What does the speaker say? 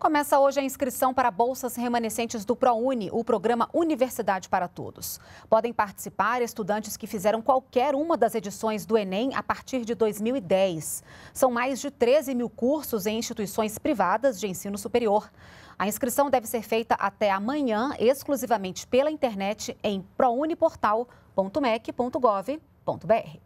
Começa hoje a inscrição para bolsas remanescentes do ProUni, o programa Universidade para Todos. Podem participar estudantes que fizeram qualquer uma das edições do Enem a partir de 2010. São mais de 13 mil cursos em instituições privadas de ensino superior. A inscrição deve ser feita até amanhã, exclusivamente pela internet, em prouniportal.mec.gov.br.